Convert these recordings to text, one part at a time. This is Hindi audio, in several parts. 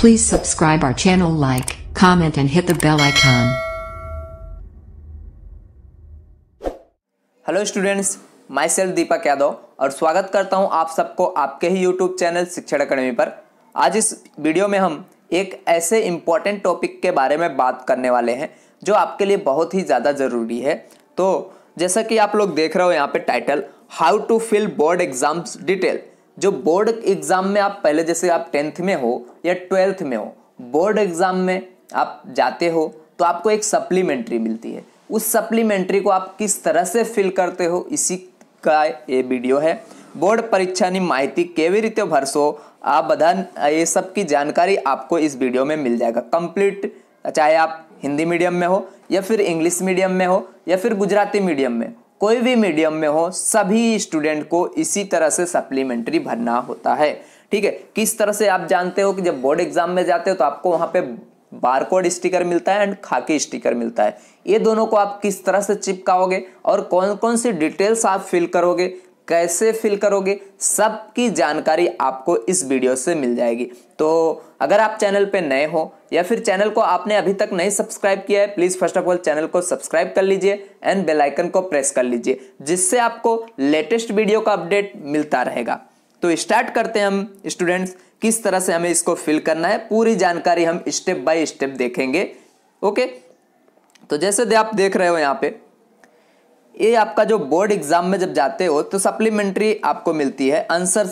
Please subscribe our channel like, comment and hit the bell icon. Hello students my self Deepak Yadav और स्वागत करता हूं आप सबको आपके ही यूट्यूब चैनल शिक्षण अकेडमी पर आज इस वीडियो में हम एक ऐसे इम्पॉर्टेंट टॉपिक के बारे में बात करने वाले हैं जो आपके लिए बहुत ही ज़्यादा ज़रूरी है तो जैसा कि आप लोग देख रहे हो यहाँ पे title how to fill board exams detail जो बोर्ड एग्ज़ाम में आप पहले जैसे आप टेंथ में हो या ट्वेल्थ में हो बोर्ड एग्ज़ाम में आप जाते हो तो आपको एक सप्लीमेंट्री मिलती है उस सप्लीमेंट्री को आप किस तरह से फिल करते हो इसी का ये वीडियो है बोर्ड परीक्षा પરીક્ષાની केवी रीते भरसो आप बधा ये सब की जानकारी आपको इस वीडियो में मिल जाएगा कंप्लीट चाहे आप हिंदी मीडियम में हो या फिर इंग्लिश मीडियम में हो या फिर गुजराती मीडियम में कोई भी मीडियम में हो सभी स्टूडेंट को इसी तरह से सप्लीमेंट्री भरना होता है ठीक है किस तरह से आप जानते हो कि जब बोर्ड एग्जाम में जाते हो तो आपको वहां पे बारकोड स्टिकर मिलता है एंड खाकी स्टिकर मिलता है ये दोनों को आप किस तरह से चिपकाओगे और कौन कौन सी डिटेल्स आप फिल करोगे कैसे फिल करोगे सब की जानकारी आपको इस वीडियो से मिल जाएगी तो अगर आप चैनल पे नए हो या फिर चैनल को आपने अभी तक नहीं सब्सक्राइब किया है please first of all channel को सब्सक्राइब कर लीजिए एंड बेल आइकन को प्रेस कर लीजिए जिससे आपको लेटेस्ट वीडियो का अपडेट मिलता रहेगा तो स्टार्ट करते हैं हम स्टूडेंट्स किस तरह से हमें इसको फिल करना है पूरी जानकारी हम स्टेप बाय स्टेप देखेंगे ओके तो जैसे दे आप देख रहे हो यहाँ पे ये आपका जो बोर्ड एग्जाम में जब जाते हो तो सप्लीमेंट्री आपको मिलती है आंसर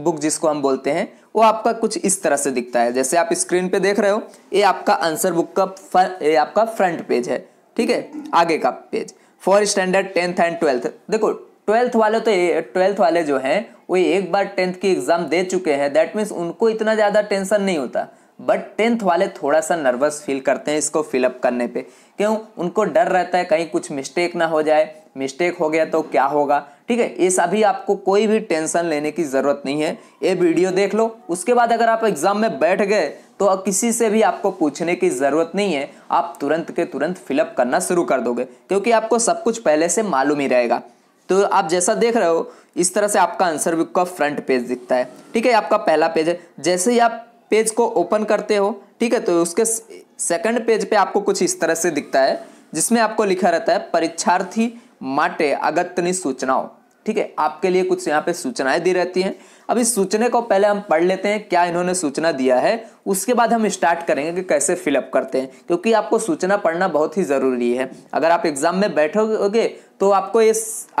बुक जिसको हम बोलते हैं वो आपका कुछ इस तरह से दिखता है जैसे आप स्क्रीन पे देख रहे हो ये आपका आंसर बुक का फर, ये आपका फ्रंट पेज है ठीक है आगे का page for standard tenth and twelfth देखो ट्वेल्थ वाले तो ट्वेल्थ वाले जो हैं वो एक बार टेंथ की एग्जाम दे चुके हैं दैट मीन्स उनको इतना ज़्यादा टेंशन नहीं होता बट टेंथ वाले थोड़ा सा नर्वस फील करते हैं इसको फिलअप करने पे क्यों उनको डर रहता है कहीं कुछ मिस्टेक ना हो जाए मिस्टेक हो गया तो क्या होगा ठीक है ये सभी आपको कोई भी टेंशन लेने की ज़रूरत नहीं है ये वीडियो देख लो उसके बाद अगर आप एग्ज़ाम में बैठ गए तो किसी से भी आपको पूछने की ज़रूरत नहीं है आप तुरंत के तुरंत फिलअप करना शुरू कर दोगे क्योंकि आपको सब कुछ पहले से मालूम ही रहेगा तो आप जैसा देख रहे हो इस तरह से आपका आंसर बुक का फ्रंट पेज दिखता है ठीक है आपका पहला पेज है जैसे ही आप पेज को ओपन करते हो ठीक है तो उसके सेकंड पेज पे आपको कुछ इस तरह से दिखता है जिसमें आपको लिखा रहता है परीक्षार्थी माटे अगत्यनी सूचनाओं ठीक है आपके लिए कुछ यहाँ पे सूचनाएं दी रहती हैं अब इस सूचने को पहले हम पढ़ लेते हैं क्या इन्होंने सूचना दिया है उसके बाद हम स्टार्ट करेंगे कि कैसे फिलअप करते हैं क्योंकि आपको सूचना पढ़ना बहुत ही ज़रूरी है अगर आप एग्जाम में बैठोगे तो आपको ये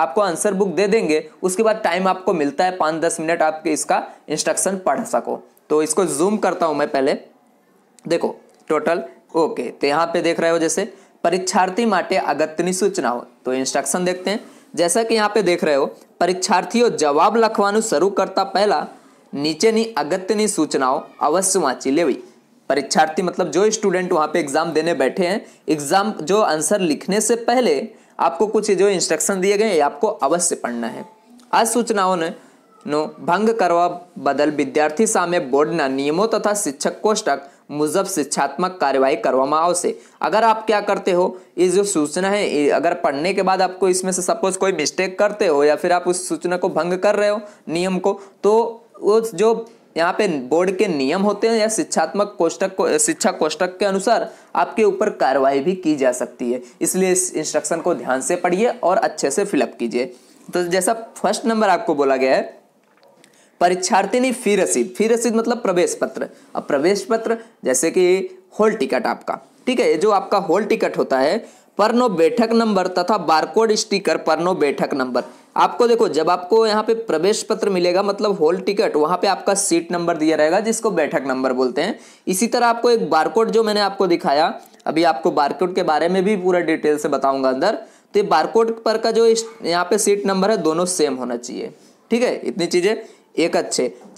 आपको आंसर बुक दे देंगे उसके बाद टाइम आपको मिलता है पाँच दस मिनट आपके इसका इंस्ट्रक्शन पढ़ सको तो इसको जूम करता हूं मैं पहले देखो टोटल ओके तो यहाँ पे देख रहे हो जैसे परीक्षार्थी माटे अगत्यनी સૂચનાઓ तो इंस्ट्रक्शन देखते हैं जैसा कि यहाँ पे देख रहे हो जवाब જવાબ शुरू करता पहला नीचे नी અગત્યની सूचनाओं अवश्य वांची ले परीक्षार्थी मतलब जो स्टूडेंट वहां पे एग्जाम देने बैठे हैं एग्जाम जो आंसर लिखने से पहले आपको कुछ जो इंस्ट्रक्शन दिए गए आपको अवश्य पढ़ना है आज सूचनाओं ने भंग करने बदल विद्यार्थी વિદ્યાર્થી बोर्ड બોર્ડના નિયમો તથા શિક્ષક કોષ્ટક शिक्षात्मक कार्यवाही कर अगर आप क्या करते हो ये जो सूचना है अगर पढ़ने के बाद आपको इसमें से सपोज कोई मिस्टेक करते हो या फिर आप उस सूचना को भंग कर रहे हो नियम को तो उस जो यहाँ पे बोर्ड के नियम होते हैं या शिक्षात्मक कोष्टक को शिक्षा कोष्टक के अनुसार आपके ऊपर कार्रवाई भी की जा सकती है इसलिए इस इंस्ट्रक्शन को ध्यान से पढ़िए और अच्छे से फिलअप कीजिए तो जैसा फर्स्ट नंबर आपको बोला गया है परीक्षार्थी ने फी रसीद फी रसीद मतलब प्रवेश पत्र अब प्रवेश पत्र जैसे कि होल टिकट आपका ठीक है ये जो आपका होल टिकट होता है नो बैठक नंबर तथा बारकोड स्टिकर नो बैठक नंबर आपको देखो जब आपको यहाँ पे प्रवेश पत्र मिलेगा मतलब होल टिकट वहां पे आपका सीट नंबर दिया रहेगा जिसको बैठक नंबर बोलते हैं इसी तरह आपको एक बारकोड जो मैंने आपको दिखाया अभी आपको बारकोड के बारे में भी पूरा डिटेल से बताऊंगा अंदर तो ये बारकोड पर का जो यहाँ पे सीट नंबर है दोनों सेम होना चाहिए ठीक है इतनी चीजें एक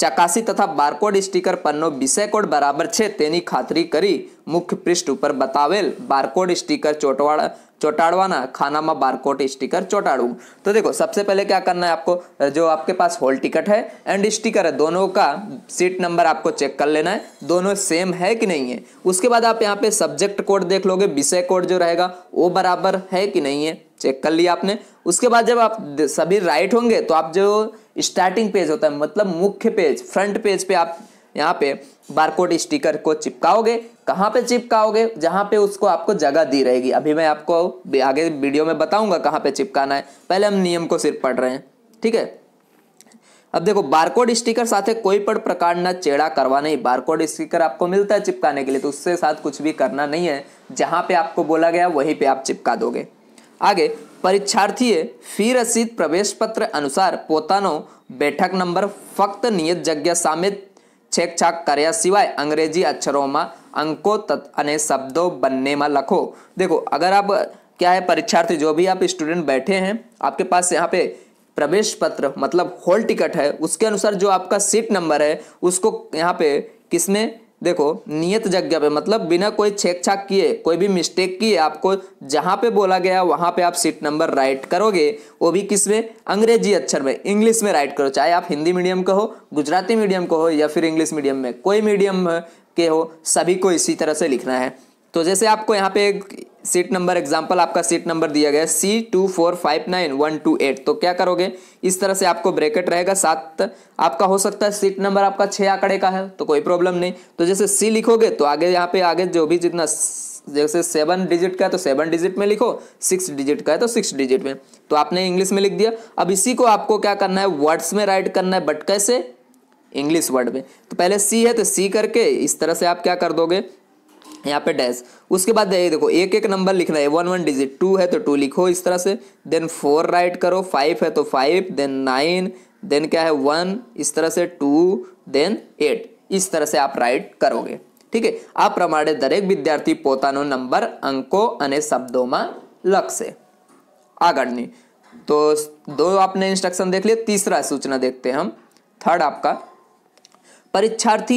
चकासी तथा बारकोड स्टीकर पर विषय कोड बराबर है खातरी कर मुख्य पृष्ठ पर बतावेल बारकोड स्टीकर चोटवाड़ा બારકોડ चौटाड़वाना खाना में बारकोड स्टिकर चौटाड़ू तो देखो सबसे पहले क्या करना है आपको जो आपके पास हॉल टिकट है एंड स्टिकर है दोनों का सीट नंबर आपको चेक कर लेना है दोनों सेम है कि नहीं है उसके बाद आप यहाँ पे सब्जेक्ट कोड देख लोगे विषय कोड जो रहेगा वो बराबर है कि नहीं है चेक कर लिया आपने उसके बाद जब आप सभी राइट होंगे तो आप जो स्टार्टिंग पेज होता है मतलब मुख्य पेज फ्रंट पेज पे आप यहाँ पे बारकोड स्टिकर को चिपकाओगे कहाँ पे चिपकाओगे जहाँ पे उसको आपको जगह दी रहेगी अभी मैं आपको आगे वीडियो में बताऊंगा कहाँ पे चिपकाना है पहले हम नियम को सिर्फ पढ़ रहे हैं ठीक है अब देखो बारकोड स्टिकर है कोई पर प्रकार ना चेड़ा करवा नहीं बारकोड स्टिकर आपको मिलता है चिपकाने के लिए तो उससे साथ कुछ भी करना नहीं है जहाँ पे आपको बोला गया वहीं पे आप चिपका दोगे आगे પરીક્ષાર્થીએ प्रवेश पत्र પ્રવેશપત્ર बैठक नंबर બેઠક નંબર ફક્ત નિયત જગ્યા સામે છેકછાક કર્યા સિવાય અંગ્રેજી અક્ષરોમાં અંકો અને शब्दों बनने में लखो देखो अगर आप क्या है परीक्षार्थी जो भी आप स्टूडेंट बैठे हैं आपके पास यहाँ पे प्रवेश पत्र मतलब हॉल टिकट है उसके अनुसार जो आपका सीट नंबर है उसको यहाँ पे किसमें देखो नियत जगह पे मतलब बिना कोई छेक छाक किए कोई भी मिस्टेक किए आपको जहाँ पे बोला गया वहाँ पे आप सीट नंबर राइट करोगे वो भी किस में अंग्रेजी अक्षर में इंग्लिश में राइट करो चाहे आप हिंदी मीडियम का हो गुजराती मीडियम का हो या फिर इंग्लिश मीडियम में कोई मीडियम के हो सभी को इसी तरह से लिखना है तो जैसे आपको यहाँ पे सीट नंबर एग्जाम्पल आपका सीट नंबर दिया गया C two four five nine one two eight तो क्या करोगे इस तरह से आपको ब्रैकेट रहेगा सात आपका हो सकता है सीट नंबर आपका छः आंकड़े का है तो कोई प्रॉब्लम नहीं तो जैसे सी लिखोगे तो आगे यहाँ पे आगे जो भी जितना जैसे सेवन डिजिट का है तो सेवन डिजिट में लिखो सिक्स डिजिट का है तो सिक्स डिजिट में तो आपने इंग्लिश में लिख दिया अब इसी को आपको क्या करना है वर्ड्स में राइट करना है बट कैसे इंग्लिश वर्ड में तो पहले सी है तो सी करके इस तरह से आप क्या कर दोगे यहाँ पे डैश उसके बाद ये देखो एक एक नंबर लिखना है वन वन डिजिट टू है तो टू लिखो इस तरह से देन फोर राइट करो फाइव है तो फाइव देन नाइन देन क्या है वन इस तरह से टू देन एट इस तरह से आप राइट करोगे ठीक है આ विद्यार्थी पोता नंबर પોતાનો નંબર અંકો અને શબ્દોમાં લખશે આગળની तो दो आपने इंस्ट्रक्शन देख लिया तीसरा सूचना देखते हैं हम थर्ड आपका परीक्षार्थी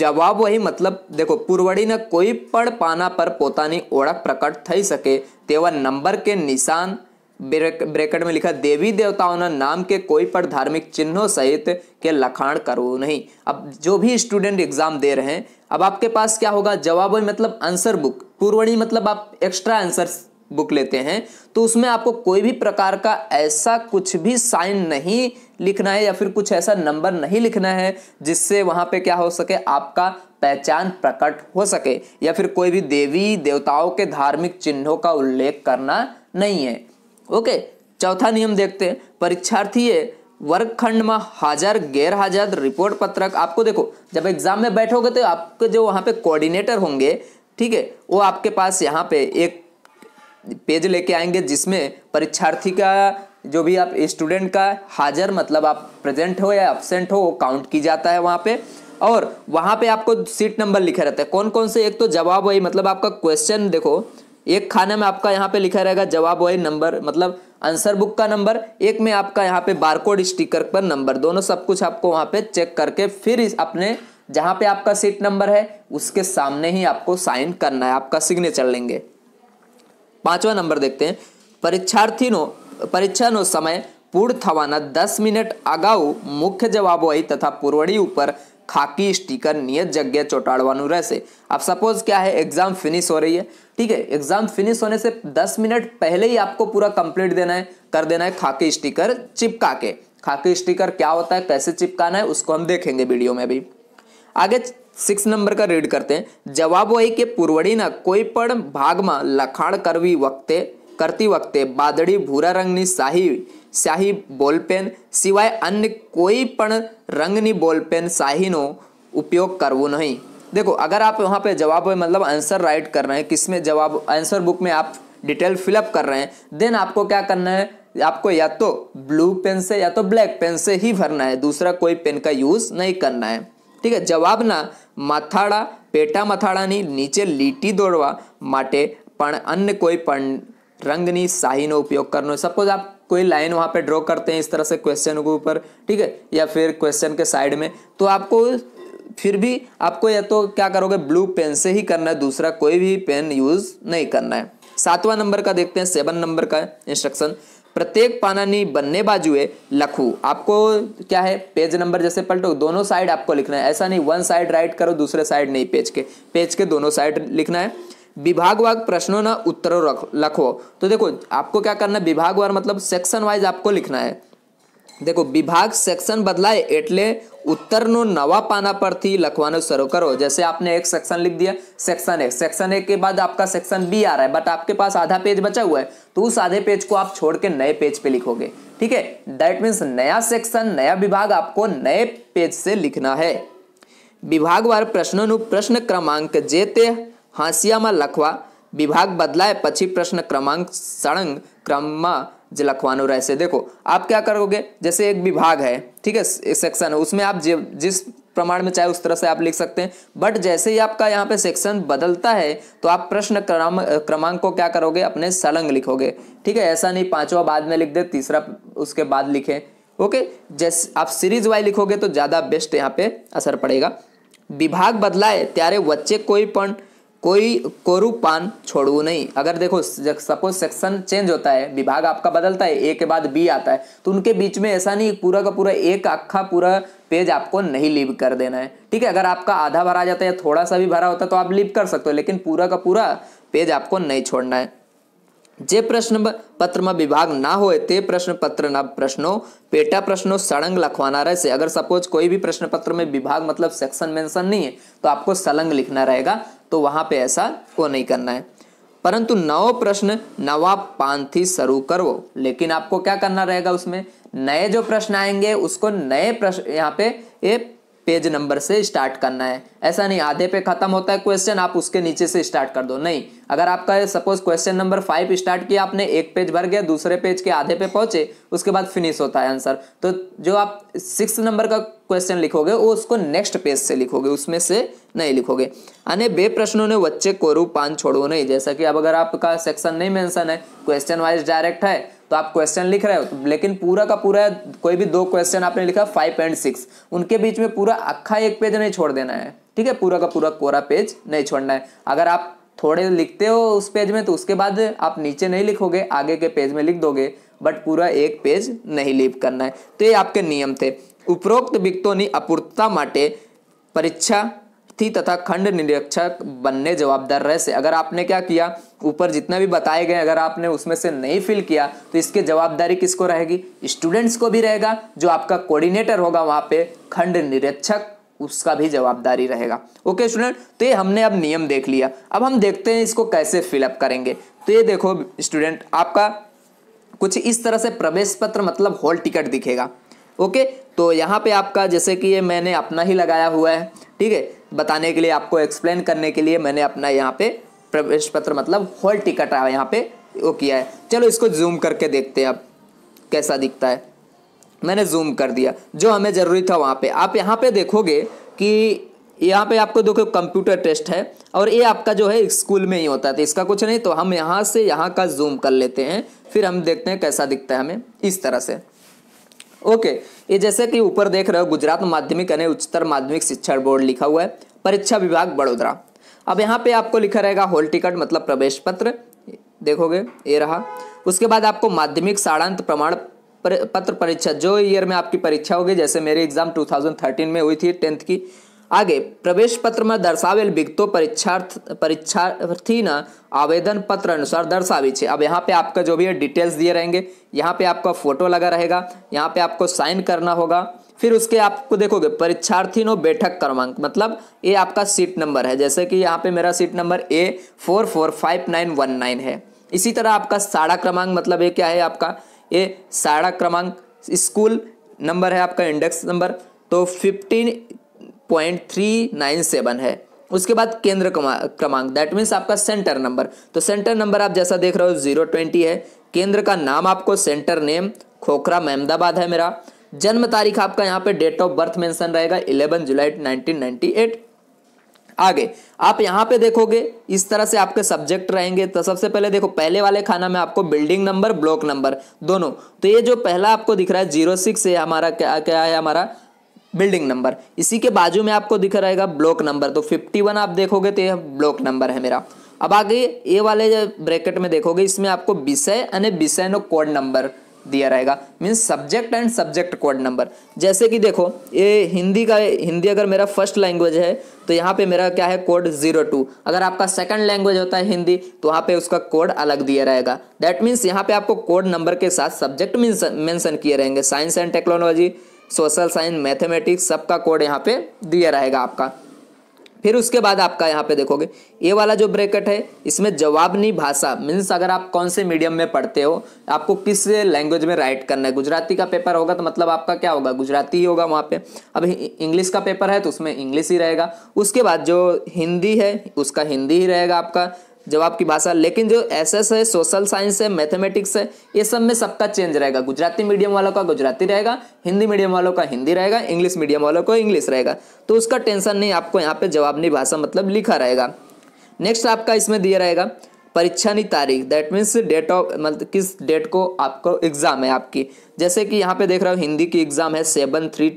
જવાબ અહીં મતલબ દેખો પૂર્વડીને કોઈ પણ પાના પર પોતાની ઓળખ પ્રકટ થઈ શકે તેવા નંબર કે નિશાન બ્રેકેટમાં लिखा દેવી દેવતાઓના નામ કે કોઈ પણ धार्मिक चिन्हों सहित के लखाण करो नहीं अब जो भी स्टूडेंट एग्जाम दे रहे हैं अब आपके पास क्या होगा जवाब मतलब आंसर बुक पूर्वणी मतलब आप एक्स्ट्रा आंसर बुक लेते हैं तो उसमें आपको कोई भी प्रकार का ऐसा कुछ भी साइन नहीं लिखना है या फिर कुछ ऐसा नंबर नहीं लिखना है जिससे वहां पे क्या हो सके आपका पहचान प्रकट हो सके या फिर कोई भी देवी देवताओं के धार्मिक चिन्हों का उल्लेख करना नहीं है ओके चौथा नियम देखते हैं परीक्षार्थी खंड में हाजर गैर हाजर रिपोर्ट पत्रक आपको देखो जब एग्जाम में बैठोगे तो आपके जो वहां पे कोऑर्डिनेटर होंगे ठीक है वो आपके पास यहाँ पे एक पेज लेके आएंगे जिसमें परीक्षार्थी का जो भी आप स्टूडेंट का हाजिर मतलब आप प्रेजेंट हो या एबसेंट हो वो काउंट की जाता है वहाँ पे और वहाँ पे आपको सीट नंबर लिखा रहता है कौन कौन से एक तो जवाब वही मतलब आपका क्वेश्चन देखो एक खाने में आपका यहाँ पे लिखा रहेगा जवाब वही नंबर मतलब आंसर बुक का नंबर एक में आपका यहाँ पे बारकोड स्टिकर पर नंबर दोनों सब कुछ आपको वहाँ पे चेक करके फिर अपने जहाँ पे आपका सीट नंबर है उसके सामने ही आपको साइन करना है आपका सिग्नेचर लेंगे पांचवा नंबर પાંચવા નંબર દેખતે परीक्षा नो समय पूर्ण થવાના दस मिनट અગાઉ मुख्य जवाब वही तथा પુરવડી ઉપર खाकी स्टिकर नियत जगह चौटाड़વાનું રહેશે अब सपोज क्या है एग्जाम फिनिश हो रही है ठीक है एग्जाम फिनिश होने से दस मिनट पहले ही आपको पूरा कंप्लीट देना है कर देना है खाकी स्टिकर चिपका के खाकी स्टिकर क्या होता है कैसे चिपकाना है उसको हम देखेंगे वीडियो में भी आगे सिक्स नंबर का रीड करते हैं જવાબ હોય કે પૂર્વડીના કોઈ भाग में लखाण કરવી વખતે કરતી વખતે બાદળી ભૂરા રંગની શાહી શાહી બોલપેન સિવાય અન્ય કોઈ પણ રંગની બોલપેન શાહીનો उपयोग કરવો नहीं देखो अगर आप वहाँ पे जवाब मतलब आंसर राइट कर रहे हैं किसमें जवाब आंसर बुक में आप डिटेल फिलअप कर रहे हैं देन आपको क्या करना है आपको या तो ब्लू पेन से या तो ब्लैक पेन से ही भरना है दूसरा कोई पेन का यूज़ नहीं करना है ठीक है जवाब ना માથાડા પેટા મથાળાની नीचे लीटी दौड़वा अन्य कोई પણ રંગની શાહીનો ઉપયોગ કરનો सपोज आप कोई लाइन वहाँ पे ड्रॉ करते हैं इस तरह से क्वेश्चन के ऊपर ठीक है या फिर क्वेश्चन के साइड में तो आपको फिर भी आपको या तो क्या करोगे ब्लू पेन से ही करना है दूसरा कोई भी पेन यूज़ नहीं करना है सातवां नंबर का देखते हैं सेवन नंबर का इंस्ट्रक्शन प्रत्येक पानानी बनने बाजुए लखू आपको क्या है पेज नंबर जैसे पलटो दोनों साइड आपको लिखना है ऐसा नहीं वन साइड राइट करो दूसरे साइड नहीं पेज के पेज के दोनों साइड लिखना है विभाग वाग प्रश्नों ना उत्तरों लखो तो देखो आपको क्या करना है वार मतलब सेक्शन वाइज आपको लिखना है देखो विभाग सेक्शन વિભાગ एटले उत्तर नो नवा पाना पर थी લખવાનો शुरू करो जैसे आपने एक सेक्शन लिख दिया सेक्शन एक सेक्शन एक के बाद आपका सेक्शन बी आ रहा है बट आपके पास आधा पेज बचा हुआ है तो उस आधे पेज को आप छोड़ के नए पेज पे लिखोगे ठीक है दैट मीन्स नया सेक्शन नया विभाग आपको नए पेज से लिखना है विभाग વિભાગવાર પ્રશ્નનું प्रश्न क्रमांक જે તે में लखवा विभाग બદલાય પછી प्रश्न क्रमांक सड़ंग क्रम में जो लखवा से देखो आप क्या करोगे जैसे एक विभाग है ठीक है सेक्शन है उसमें आप जिस प्रमाण में चाहे उस तरह से आप लिख सकते हैं बट जैसे ही आपका यहाँ पे सेक्शन बदलता है तो आप प्रश्न क्रम क्रमांक को क्या करोगे अपने सलंग लिखोगे ठीक है ऐसा नहीं पांचवा बाद में लिख दे तीसरा उसके बाद लिखे ओके जैसे आप सीरीज वाई लिखोगे तो ज़्यादा बेस्ट यहाँ पे असर पड़ेगा विभाग बदलाए त्यारे वच्चे कोई पण कोई कोरुपान छोड़ू नहीं अगर देखो सपोज सेक्शन चेंज होता है विभाग आपका बदलता है ए के बाद बी आता है तो उनके बीच में ऐसा नहीं पूरा का पूरा एक अखा पूरा पेज आपको नहीं लीव कर देना है ठीक है अगर आपका आधा भरा जाता है या थोड़ा सा भी भरा होता है तो आप लीव कर सकते हो लेकिन पूरा का पूरा पेज आपको नहीं छोड़ना है जे प्रश्न पत्र ना हो ते प्रश्न पत्र હોય प्रश्नों पेटा प्रश्नों सड़ंग પ્રશ્નો સળંગ से अगर सपोज कोई भी प्रश्न पत्र में विभाग मतलब सेक्शन मेंशन नहीं है तो आपको सलंग लिखना रहेगा तो वहां पे ऐसा को नहीं करना है परंतु नव प्रश्न नवा पांथी शुरू करो लेकिन आपको क्या करना रहेगा उसमें नए जो प्रश्न आएंगे उसको नए प्रश्न यहाँ पे ये पेज नंबर से स्टार्ट करना है ऐसा नहीं आधे पे खत्म होता है क्वेश्चन आप उसके नीचे से स्टार्ट कर दो नहीं अगर आपका suppose question number five start किया आपने एक पेज भर गया दूसरे पेज के आधे पे पहुंचे उसके बाद फिनिश होता है आंसर तो जो आप सिक्स नंबर का क्वेश्चन लिखोगे वो उसको नेक्स्ट पेज से लिखोगे उसमें से नहीं लिखोगे अने बे प्रश्नों ने बच्चे कोरू पान छोड़ो नहीं जैसा कि अब अगर आपका सेक्शन नहीं मेंशन है क्वेश्चन वाइज डायरेक्ट है तो आप क्वेश्चन लिख रहे हो तो लेकिन पूरा का पूरा कोई भी दो क्वेश्चन आपने लिखा फाइव एंड सिक्स उनके बीच में पूरा अखा एक पेज नहीं छोड़ देना है ठीक है पूरा का पूरा कोरा पेज नहीं छोड़ना है अगर आप थोड़े लिखते हो उस पेज में तो उसके बाद आप नीचे नहीं लिखोगे आगे के पेज में लिख दोगे बट पूरा एक पेज नहीं लिप करना है तो ये आपके नियम थे उपरोक्त ने अपूर्तता माटे परीक्षा मुफ्ती तथा खंड निरीक्षक बनने जवाबदार रह से अगर आपने क्या किया ऊपर जितना भी बताए गए अगर आपने उसमें से नहीं फिल किया तो इसके जवाबदारी किसको रहेगी स्टूडेंट्स को भी रहेगा जो आपका कोऑर्डिनेटर होगा वहां पे खंड निरीक्षक उसका भी जवाबदारी रहेगा ओके स्टूडेंट तो ये हमने अब नियम देख लिया अब हम देखते हैं इसको कैसे फिलअप करेंगे तो ये देखो स्टूडेंट आपका कुछ इस तरह से प्रवेश पत्र मतलब हॉल टिकट दिखेगा ओके तो यहाँ पे आपका जैसे कि ये मैंने अपना ही लगाया हुआ है ठीक है बताने के लिए आपको एक्सप्लेन करने के लिए मैंने अपना यहाँ पे प्रवेश पत्र मतलब हॉल टिकट यहाँ पे वो किया है चलो इसको जूम करके देखते हैं अब कैसा दिखता है मैंने जूम कर दिया जो हमें ज़रूरी था वहाँ पे आप यहाँ पे देखोगे कि यहाँ पे आपको देखो कंप्यूटर टेस्ट है और ये आपका जो है स्कूल में ही होता है तो इसका कुछ नहीं तो हम यहाँ से यहाँ का जूम कर लेते हैं फिर हम देखते हैं कैसा दिखता है हमें इस तरह से ओके ये जैसे कि ऊपर देख रहे हो गुजरात माध्यमिक यानी उच्चतर माध्यमिक शिक्षा बोर्ड लिखा हुआ है परीक्षा विभाग बड़ोदरा अब यहाँ पे आपको लिखा रहेगा हॉल टिकट मतलब प्रवेश पत्र देखोगे ये रहा उसके बाद आपको माध्यमिक साढ़ांत प्रमाण पत्र परीक्षा जो ईयर में आपकी परीक्षा होगी जैसे मेरी एग्जाम 2013 में हुई थी टेंथ की आगे प्रवेश पत्र में દર્શાવેલ बिगतों परीक्षार्थ परीक्षार्थी आवेदन पत्र अनुसार दर्शावी है अब यहाँ पे आपका जो भी है डिटेल्स दिए रहेंगे यहाँ पे आपका फोटो लगा रहेगा यहाँ पे आपको साइन करना होगा फिर उसके आपको देखोगे परीक्षार्थी नो बैठक क्रमांक मतलब ये आपका सीट नंबर है जैसे कि यहाँ पे मेरा seat number A four four five nine one nine है इसी तरह आपका साड़ा क्रमांक मतलब ये क्या है आपका ये साड़ा क्रमांक स्कूल नंबर है आपका इंडेक्स नंबर तो fifteen point three nine seven है उसके बाद केंद्र क्रमांक दैट मीन्स आपका सेंटर नंबर तो सेंटर नंबर आप जैसा देख रहे हो जीरो ट्वेंटी है केंद्र का नाम आपको सेंटर नेम खोखरा मेहमदाबाद है मेरा जन्म तारीख आपका यहाँ पे डेट ऑफ बर्थ मेंशन रहेगा इलेवन जुलाई नाइनटीन नाइनटी एट आगे आप यहाँ पे देखोगे इस तरह से आपके सब्जेक्ट रहेंगे तो सबसे पहले देखो पहले वाले खाना में आपको बिल्डिंग नंबर ब्लॉक नंबर दोनों तो ये जो पहला आपको दिख रहा है जीरो सिक्स है हमारा क्या क्या है हमारा बिल्डिंग नंबर इसी के बाजू में आपको दिख रहेगा ब्लॉक नंबर तो 51 आप देखोगे तो यह ब्लॉक नंबर है मेरा अब आगे ये वाले ब्रैकेट में देखोगे इसमें आपको विषय विषय नो कोड नंबर दिया रहेगा means subject and subject code number जैसे कि देखो ये हिंदी का हिंदी अगर मेरा फर्स्ट लैंग्वेज है तो यहाँ पे मेरा क्या है कोड जीरो टू अगर आपका सेकंड लैंग्वेज होता है हिंदी तो वहाँ पे उसका कोड अलग दिया रहेगा दैट मीन्स यहाँ पे आपको कोड नंबर के साथ सब्जेक्ट मीन्स मेंशन किए रहेंगे science and technology social science mathematics सबका कोड यहाँ पे दिया रहेगा आपका फिर उसके बाद आपका यहाँ पे देखोगे ये वाला जो ब्रैकेट है इसमें जवाबनी भाषा मीन्स अगर आप कौन से मीडियम में पढ़ते हो आपको किस लैंग्वेज में राइट करना है गुजराती का पेपर होगा तो मतलब आपका क्या होगा गुजराती ही होगा वहाँ पे अब इंग्लिश का पेपर है तो उसमें इंग्लिश ही रहेगा उसके बाद जो हिंदी है उसका हिंदी ही रहेगा आपका जवाब की भाषा लेकिन जो एसएस है सोशल साइंस है मैथमेटिक्स है ये सब में सबका चेंज रहेगा गुजराती मीडियम वालों का गुजराती रहेगा हिंदी मीडियम वालों का हिंदी रहेगा इंग्लिश मीडियम वालों का इंग्लिश रहेगा तो उसका टेंशन नहीं आपको यहाँ पे जवाबनी भाषा मतलब लिखा रहेगा नेक्स्ट आपका इसमें दिया रहेगा परीक्षा नहीं तारीख दैट मीन्स डेट ऑफ मतलब किस डेट को आपको एग्ज़ाम है आपकी जैसे कि यहाँ पे देख रहा हूँ हिंदी की एग्ज़ाम है सेवन थ्री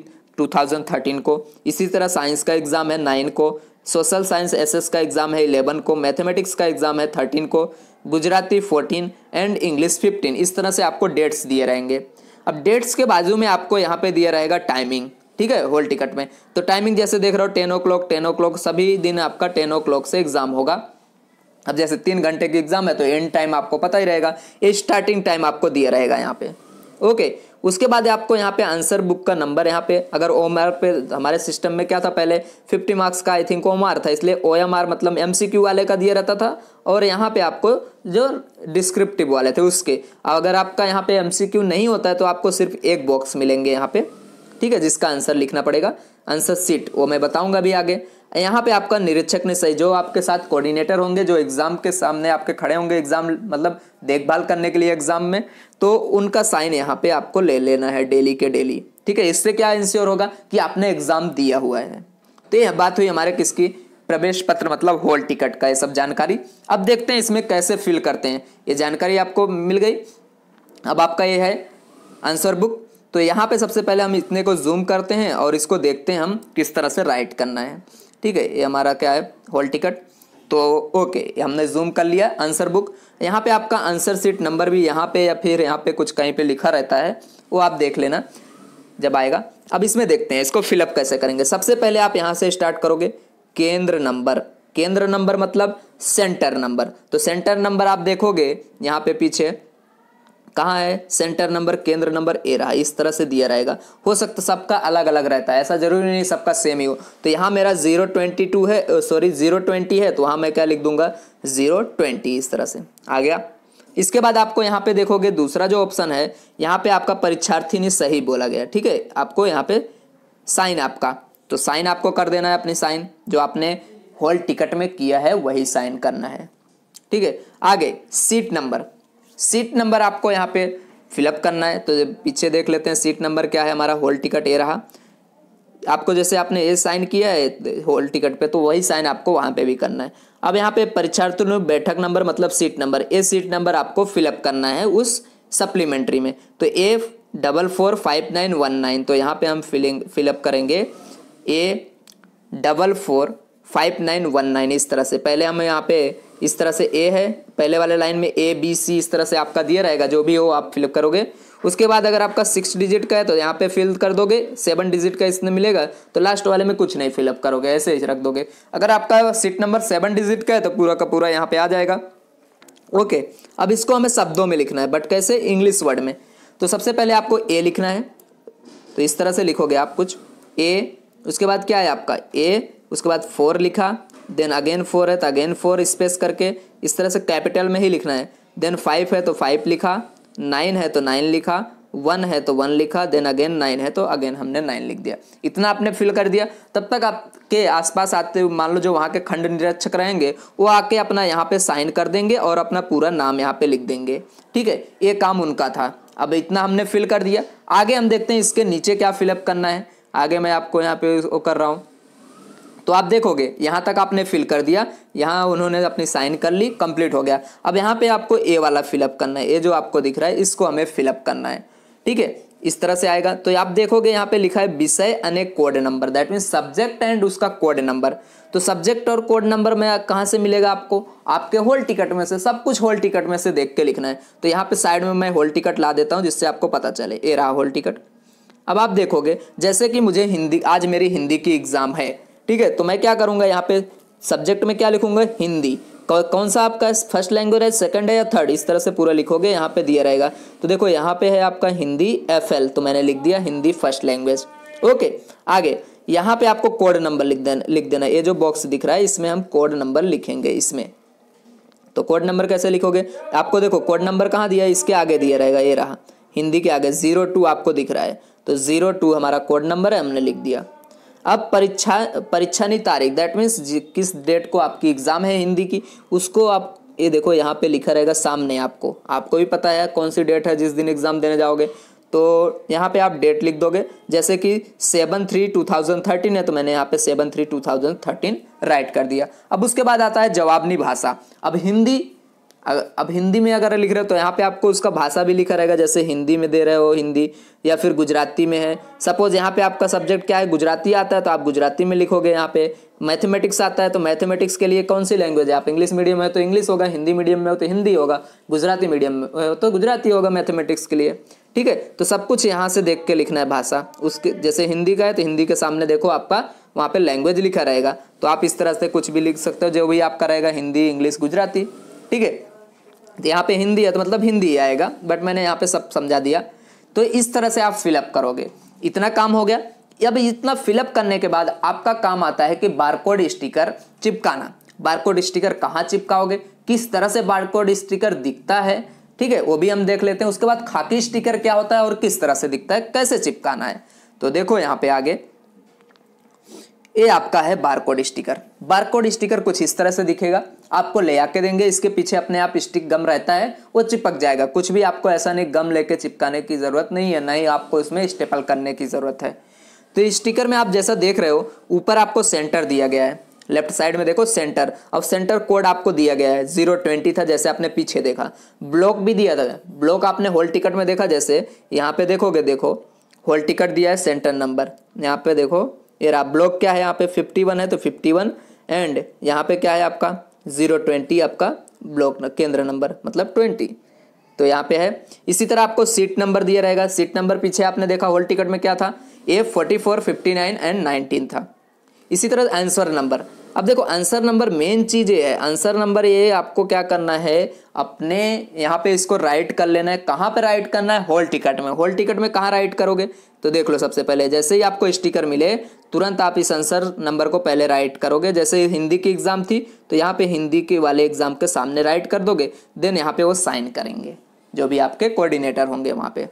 थर्टीन को इसी तरह साइंस का एग्ज़ाम है नाइन को सोशल साइंस एसएस का एग्ज़ाम है इलेवन को मैथमेटिक्स का एग्ज़ाम है थर्टीन को Gujarati fourteen and English fifteen इस तरह से आपको डेट्स दिए रहेंगे अब डेट्स के बाजू में आपको यहाँ पे दिया रहेगा टाइमिंग ठीक है होल टिकट में तो टाइमिंग जैसे देख रहे हो ten o'clock ten o'clock सभी दिन आपका टेन ओ क्लॉक से एग्ज़ाम होगा अब जैसे तीन घंटे की एग्ज़ाम है तो एंड टाइम आपको पता ही रहेगा स्टार्टिंग टाइम आपको दिया रहेगा यहाँ पे ओके okay. उसके बाद आपको यहाँ पे आंसर बुक का नंबर यहाँ पे अगर ओ पे हमारे सिस्टम में क्या था पहले फिफ्टी मार्क्स का आई थिंक ओ था इसलिए ओ मतलब एम वाले का दिया रहता था और यहाँ पे आपको जो डिस्क्रिप्टिव वाले थे उसके अगर आपका यहाँ पे एम नहीं होता है तो आपको सिर्फ एक बॉक्स मिलेंगे यहाँ पे ठीक है जिसका आंसर लिखना पड़ेगा आंसर सीट वो मैं बताऊँगा भी आगे यहाँ पे आपका निरीक्षक ने सही जो आपके साथ कोऑर्डिनेटर होंगे जो एग्जाम के सामने आपके खड़े होंगे एग्जाम मतलब देखभाल करने के लिए एग्जाम में तो उनका साइन यहाँ पे आपको ले लेना है डेली के डेली ठीक है इससे क्या इंश्योर होगा कि आपने एग्जाम दिया हुआ है तो यह बात हुई हमारे किसकी प्रवेश पत्र मतलब होल टिकट का ये सब जानकारी अब देखते हैं इसमें कैसे फिल करते हैं ये जानकारी आपको मिल गई अब आपका ये है आंसर बुक तो यहाँ पे सबसे पहले हम इतने को जूम करते हैं और इसको देखते हैं हम किस तरह से राइट करना है ठीक है ये हमारा क्या है हॉल टिकट तो ओके हमने जूम कर लिया आंसर बुक यहाँ पे आपका आंसर सीट नंबर भी यहाँ पे या फिर यहाँ पे कुछ कहीं पे लिखा रहता है वो आप देख लेना जब आएगा अब इसमें देखते हैं इसको फिलअप कैसे करेंगे सबसे पहले आप यहाँ से स्टार्ट करोगे केंद्र नंबर केंद्र नंबर मतलब सेंटर नंबर तो सेंटर नंबर आप देखोगे यहाँ पे पीछे कहाँ है सेंटर नंबर केंद्र नंबर ए रहा इस तरह से दिया रहेगा हो सकता सबका अलग अलग रहता है ऐसा जरूरी नहीं सबका सेम ही हो तो यहाँ मेरा जीरो ट्वेंटी टू है सॉरी जीरो ट्वेंटी है तो वहाँ मैं क्या लिख दूंगा जीरो ट्वेंटी इस तरह से आ गया इसके बाद आपको यहाँ पे देखोगे दूसरा जो ऑप्शन है यहाँ पे आपका परीक्षार्थी ने सही बोला गया ठीक है आपको यहाँ पे साइन आपका तो साइन आपको कर देना है अपनी साइन जो आपने हॉल टिकट में किया है वही साइन करना है ठीक है आगे सीट नंबर सीट नंबर आपको यहाँ पे फिलअप करना है तो पीछे देख लेते हैं सीट नंबर क्या है हमारा होल टिकट ए रहा आपको जैसे आपने ए साइन किया है होल टिकट पे तो वही साइन आपको वहाँ पे भी करना है अब यहाँ पे परीक्षार्थियों बैठक नंबर मतलब seat number A seat number आपको फिलअप करना है उस सप्लीमेंट्री में तो A double four five nine one nine तो यहाँ पे हम फिलिंग फिलअप करेंगे A double four five nine one nine इस तरह से पहले हम यहाँ पे इस तरह से ए है पहले वाले लाइन में ए बी सी इस तरह से आपका दिया रहेगा जो भी हो आप फिलअप करोगे उसके बाद अगर आपका सिक्स डिजिट का है तो यहाँ पे फिल कर दोगे सेवन डिजिट का इसमें मिलेगा तो लास्ट वाले में कुछ नहीं फिलअप करोगे ऐसे ही रख दोगे अगर आपका सीट नंबर सेवन डिजिट का है तो पूरा का पूरा यहाँ पे आ जाएगा ओके अब इसको हमें शब्दों में लिखना है बट कैसे इंग्लिश वर्ड में तो सबसे पहले आपको ए लिखना है तो इस तरह से लिखोगे आप कुछ ए उसके बाद क्या है आपका ए उसके बाद फोर लिखा देन अगेन फोर है तो अगेन फोर स्पेस करके इस तरह से कैपिटल में ही लिखना है देन फाइव है तो फाइव लिखा नाइन है तो नाइन लिखा वन है तो वन लिखा देन अगेन नाइन है तो अगेन हमने नाइन लिख दिया इतना आपने फिल कर दिया तब तक आपके आसपास आते मान लो जो वहाँ के खंड निरीक्षक रहेंगे वो आके अपना यहाँ पे साइन कर देंगे और अपना पूरा नाम यहाँ पे लिख देंगे ठीक है ये काम उनका था अब इतना हमने फिल कर दिया आगे हम देखते हैं इसके नीचे क्या फिलअप करना है आगे मैं आपको यहाँ पे वो कर रहा हूँ तो आप देखोगे यहाँ तक आपने फिल कर दिया यहाँ उन्होंने अपनी साइन कर ली कंप्लीट हो गया अब यहाँ पे आपको ए वाला फिलअप करना है ये जो आपको दिख रहा है इसको हमें फिलअप करना है ठीक है इस तरह से आएगा तो आप देखोगे यहाँ पे लिखा है विषय अनेक code number that mean subject and उसका कोड नंबर तो सब्जेक्ट और कोड नंबर में कहाँ से मिलेगा आपको आपके होल टिकट में से सब कुछ होल टिकट में से देख के लिखना है तो यहाँ पे साइड में मैं होल टिकट ला देता हूँ जिससे आपको पता चले ए रहा होल टिकट अब आप देखोगे जैसे कि मुझे हिंदी आज मेरी हिंदी की एग्ज़ाम है ठीक है तो मैं क्या करूंगा यहाँ पे सब्जेक्ट में क्या लिखूंगा हिंदी कौन सा आपका फर्स्ट लैंग्वेज है सेकंड है या थर्ड इस तरह से पूरा लिखोगे यहाँ पे दिया रहेगा तो देखो यहाँ पे है आपका हिंदी एफ तो मैंने लिख दिया हिंदी फर्स्ट लैंग्वेज ओके आगे यहाँ पे आपको कोड नंबर लिख देना लिख देना ये जो बॉक्स दिख रहा है इसमें हम कोड नंबर लिखेंगे इसमें तो कोड नंबर कैसे लिखोगे आपको देखो कोड नंबर कहाँ दिया है इसके आगे दिया रहेगा ये रहा हिंदी के आगे जीरो टू आपको दिख रहा है तो जीरो टू हमारा कोड नंबर है हमने लिख दिया अब परीक्षा परीक्षा नहीं तारीख दैट मीन्स किस डेट को आपकी एग्ज़ाम है हिंदी की उसको आप ये देखो यहाँ पे लिखा रहेगा सामने आपको आपको भी पता है कौन सी डेट है जिस दिन एग्ज़ाम देने जाओगे तो यहाँ पे आप डेट लिख दोगे जैसे कि seven three two thousand thirteen है तो मैंने यहाँ पे seven three two thousand thirteen write कर दिया अब उसके बाद आता है जवाबनी भाषा अब हिंदी अब हिंदी में अगर लिख रहे हो तो यहाँ पे आपको उसका भाषा भी लिखा रहेगा जैसे हिंदी में दे रहे हो हिंदी या फिर गुजराती में है सपोज यहाँ पे आपका सब्जेक्ट क्या है गुजराती आता है तो आप गुजराती में लिखोगे यहाँ पे मैथमेटिक्स आता है तो मैथमेटिक्स के लिए कौन सी लैंग्वेज है आप इंग्लिश मीडियम है तो इंग्लिश होगा हिंदी मीडियम में हो तो हिंदी होगा गुजराती मीडियम में हो तो गुजराती होगा मैथमेटिक्स के लिए ठीक है तो सब कुछ यहाँ से देख के लिखना है भाषा उसके जैसे हिंदी का है तो हिंदी के सामने देखो आपका वहाँ पे लैंग्वेज लिखा रहेगा तो आप इस तरह से कुछ भी लिख सकते हो जो भी आपका रहेगा हिंदी इंग्लिश गुजराती ठीक है तो यहाँ पे हिंदी है तो मतलब हिंदी आएगा बट मैंने यहाँ पे सब समझा दिया तो इस तरह से आप फिलअप करोगे इतना काम हो गया अब इतना फिलअप करने के बाद आपका काम आता है कि बारकोड स्टिकर चिपकाना बारकोड स्टिकर कहाँ चिपकाओगे किस तरह से बारकोड स्टिकर दिखता है ठीक है वो भी हम देख लेते हैं उसके बाद खाकी स्टिकर क्या होता है और किस तरह से दिखता है कैसे चिपकाना है तो देखो यहाँ पे आगे ये आपका है बारकोड स्टिकर बारकोड स्टिकर कुछ इस तरह से दिखेगा आपको ले आके देंगे इसके पीछे अपने आप स्टिक गम रहता है वो चिपक जाएगा कुछ भी आपको ऐसा नहीं गम लेके चिपकाने की ज़रूरत नहीं है ना ही आपको इसमें स्टेपल करने की ज़रूरत है तो स्टिकर में आप जैसा देख रहे हो ऊपर आपको सेंटर दिया गया है लेफ्ट साइड में देखो सेंटर अब सेंटर कोड आपको दिया गया है जीरो ट्वेंटी था जैसे आपने पीछे देखा ब्लॉक भी दिया था ब्लॉक आपने होल टिकट में देखा जैसे यहाँ पे देखोगे देखो होल टिकट दिया है सेंटर नंबर यहाँ पे देखो एरा ब्लॉक क्या है यहाँ पे 51 है तो 51 एंड यहाँ पे क्या है आपका जीरो ट्वेंटी आपका ब्लॉक केंद्र नंबर मतलब ट्वेंटी तो यहाँ पे है इसी तरह आपको सीट नंबर दिया रहेगा सीट नंबर पीछे आपने देखा होल टिकट में क्या था A forty four fifty nine and nineteen था इसी तरह आंसर नंबर अब देखो आंसर नंबर मेन चीज़ ये है आंसर नंबर ये आपको क्या करना है अपने यहाँ पे इसको राइट कर लेना है कहाँ पे राइट करना है होल टिकट में होल टिकट में कहाँ राइट करोगे तो देख लो सबसे पहले जैसे ही आपको स्टिकर मिले तुरंत आप इस आंसर नंबर को पहले राइट करोगे जैसे हिंदी की एग्ज़ाम थी तो यहाँ पे हिंदी के वाले एग्ज़ाम के सामने राइट कर दोगे देन यहाँ पे वो साइन करेंगे जो भी आपके कोऑर्डिनेटर होंगे वहाँ पे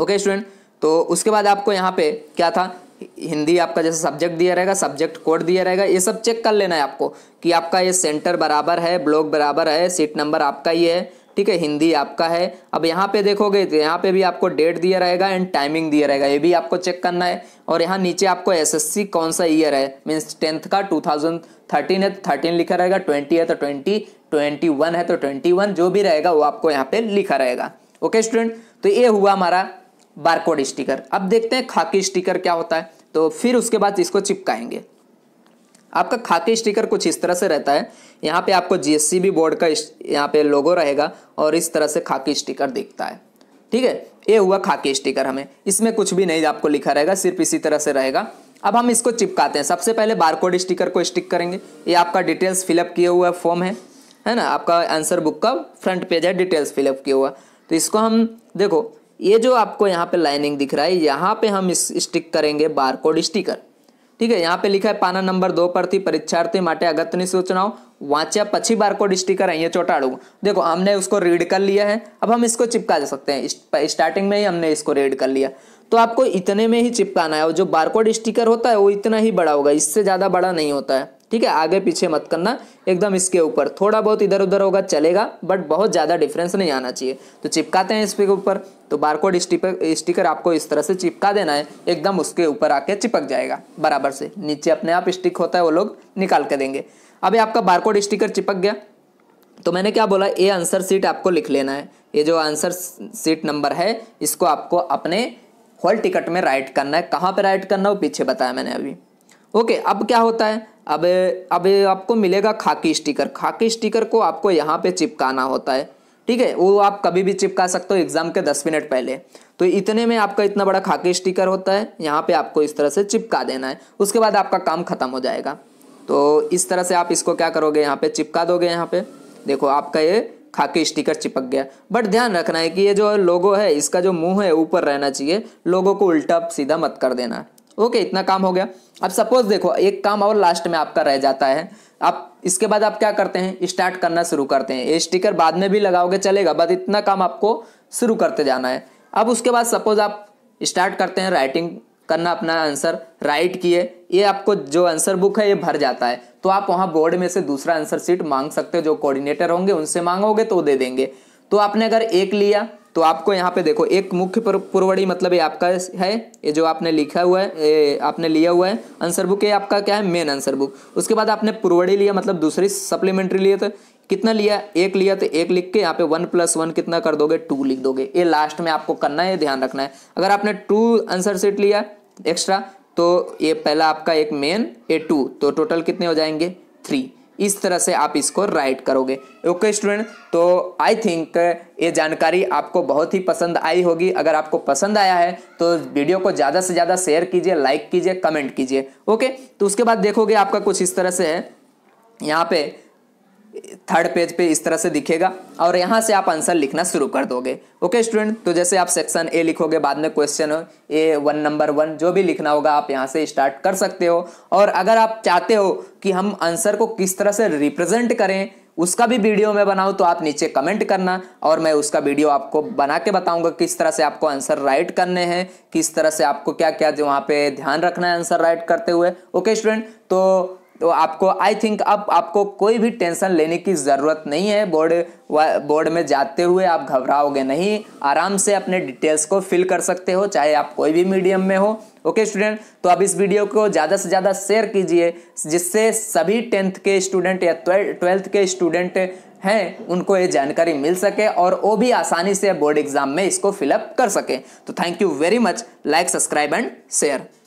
ओके स्टूडेंट तो उसके बाद आपको यहाँ पे क्या था हिंदी आपका जैसे सब्जेक्ट दिया रहेगा सब्जेक्ट कोड दिया रहेगा ये सब चेक कर लेना है आपको कि आपका ये सेंटर बराबर है ब्लॉक बराबर है सीट नंबर आपका ये है ठीक है हिंदी आपका है अब यहाँ पे देखोगे तो यहाँ पे भी आपको डेट दिया रहेगा एंड टाइमिंग दिया रहेगा ये भी आपको चेक करना है और यहाँ नीचे आपको एसएससी कौन सा ईयर है मीन्स टेंथ का 2013 है तो थर्टीन लिखा रहेगा ट्वेंटी है तो ट्वेंटी ट्वेंटी है तो ट्वेंटी जो भी रहेगा वो आपको यहाँ पे लिखा रहेगा ओके स्टूडेंट तो ये हुआ हमारा बारकोड स्टिकर अब देखते हैं खाकी स्टिकर क्या होता है तो फिर उसके बाद इसको चिपकाएंगे आपका खाकी स्टिकर कुछ इस तरह से रहता है यहाँ पे आपको जीएससी भी बोर्ड का यहाँ पे लोगो रहेगा और इस तरह से खाकी स्टिकर दिखता है ठीक है ये हुआ खाकी स्टिकर हमें इसमें कुछ भी नहीं आपको लिखा रहेगा सिर्फ इसी तरह से रहेगा अब हम इसको चिपकाते हैं सबसे पहले बारकोड स्टिकर को स्टिक करेंगे ये आपका डिटेल्स फिलअप किया हुआ फॉर्म है है ना आपका आंसर बुक का फ्रंट पेज है डिटेल्स फिलअप किया हुआ तो इसको हम देखो ये जो आपको यहाँ पे लाइनिंग दिख रहा है यहाँ पे हम इस स्टिक करेंगे बारकोड स्टिकर ठीक है यहाँ पे लिखा है पाना नंबर दो पर थी परीक्षार्थी माटे અગત્યની सूचनाओं वांचा પછી बारकोड स्टिकर है ये छोटा देखो हमने उसको रीड कर लिया है अब हम इसको चिपका सकते हैं स्टार्टिंग में ही हमने इसको रीड कर लिया तो आपको इतने में ही चिपकाना है और जो बारकोड स्टिकर होता है वो इतना ही बड़ा होगा इससे ज़्यादा बड़ा नहीं होता है ठीक है आगे पीछे मत करना एकदम इसके ऊपर थोड़ा बहुत इधर उधर होगा चलेगा बट बहुत ज़्यादा डिफरेंस नहीं आना चाहिए तो चिपकाते हैं इसके ऊपर तो बारकोड स्टिकर आपको इस तरह से चिपका देना है एकदम उसके ऊपर आके चिपक जाएगा बराबर से नीचे अपने आप स्टिक होता है वो लोग निकाल के देंगे अभी आपका बारकोड स्टिकर चिपक गया तो मैंने क्या बोला ये आंसर सीट आपको लिख लेना है ये जो आंसर सीट नंबर है इसको आपको अपने हॉल टिकट में राइट करना है कहाँ पे राइट करना है वो पीछे बताया मैंने अभी ओके अब क्या होता है अब अब आपको मिलेगा खाकी स्टिकर खाकी स्टिकर को आपको यहाँ पे चिपकाना होता है ठीक है वो आप कभी भी चिपका सकते हो एग्जाम के दस मिनट पहले तो इतने में आपका इतना बड़ा खाकी स्टिकर होता है यहाँ पे आपको इस तरह से चिपका देना है उसके बाद आपका काम खत्म हो जाएगा तो इस तरह से आप इसको क्या करोगे यहाँ पे चिपका दोगे यहाँ पे देखो आपका ये खाकी स्टिकर चिपक गया बट ध्यान रखना है कि ये जो लोगो है इसका जो मुंह है ऊपर रहना चाहिए लोगों को उल्टा सीधा मत कर देना ओके इतना काम हो गया अब सपोज देखो एक काम और लास्ट में आपका रह जाता है आप इसके बाद आप क्या करते हैं स्टार्ट करना शुरू करते हैं ये स्टिकर बाद में भी लगाओगे चलेगा बस इतना काम आपको शुरू करते जाना है अब उसके बाद सपोज आप स्टार्ट करते हैं राइटिंग करना अपना आंसर राइट किए ये आपको जो आंसर बुक है ये भर जाता है तो आप वहाँ बोर्ड में से दूसरा आंसर सीट मांग सकते हो जो कोऑर्डिनेटर होंगे उनसे मांगोगे तो दे देंगे तो आपने अगर एक लिया तो आपको यहाँ पे देखो एक मुख्य पुरवड़ी मतलब ये आपका है ये जो आपने लिखा हुआ है ये आपने लिया हुआ है आंसर बुक ये आपका क्या है मेन आंसर बुक उसके बाद आपने पुरवड़ी लिया मतलब दूसरी सप्लीमेंट्री लिए तो कितना लिया एक लिया तो एक लिख के यहाँ पे वन प्लस वन कितना कर दोगे टू लिख दोगे ये लास्ट में आपको करना है ध्यान रखना है अगर आपने टू आंसर सीट लिया एक्स्ट्रा तो ये पहला आपका एक मेन ए टू तो टोटल कितने हो जाएंगे थ्री इस तरह से आप इसको राइट करोगे ओके स्टूडेंट तो आई थिंक ये जानकारी आपको बहुत ही पसंद आई होगी अगर आपको पसंद आया है तो वीडियो को ज़्यादा से ज़्यादा शेयर कीजिए लाइक कीजिए कमेंट कीजिए ओके तो उसके बाद देखोगे आपका कुछ इस तरह से है यहाँ पे थर्ड पेज पे इस तरह से दिखेगा और यहाँ से आप आंसर लिखना शुरू कर दोगे ओके स्टूडेंट तो जैसे आप सेक्शन ए लिखोगे बाद में question A one number one जो भी लिखना होगा आप यहाँ से स्टार्ट कर सकते हो और अगर आप चाहते हो कि हम आंसर को किस तरह से रिप्रेजेंट करें उसका भी वीडियो मैं बनाऊँ तो आप नीचे कमेंट करना और मैं उसका वीडियो आपको बना के बताऊँगा किस तरह से आपको आंसर राइट करने हैं किस तरह से आपको क्या क्या जो वहाँ पे ध्यान रखना है आंसर राइट करते हुए ओके स्टूडेंट तो तो आपको आई थिंक अब आपको कोई भी टेंशन लेने की ज़रूरत नहीं है बोर्ड बोर्ड में जाते हुए आप घबराओगे नहीं आराम से अपने डिटेल्स को फिल कर सकते हो चाहे आप कोई भी मीडियम में हो ओके स्टूडेंट तो अब इस वीडियो को ज़्यादा से ज़्यादा शेयर कीजिए जिससे सभी टेंथ के स्टूडेंट या ट्वेल्थ के स्टूडेंट हैं उनको ये जानकारी मिल सके और वो भी आसानी से बोर्ड एग्जाम में इसको फिलअप कर सके तो thank you very much like subscribe and share